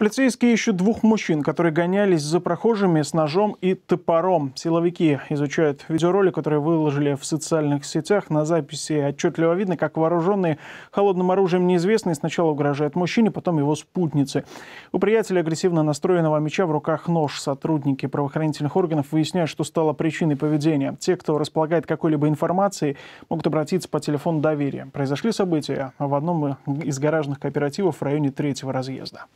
Полицейские ищут двух мужчин, которые гонялись за прохожими с ножом и топором. Силовики изучают видеоролик, который выложили в социальных сетях. На записи отчетливо видно, как вооруженные холодным оружием неизвестные сначала угрожают мужчине, потом его спутнице. У приятеля агрессивно настроенного меча в руках нож. Сотрудники правоохранительных органов выясняют, что стало причиной поведения. Те, кто располагает какой-либо информацией, могут обратиться по телефону доверия. Произошли события в одном из гаражных кооперативов в районе третьего разъезда.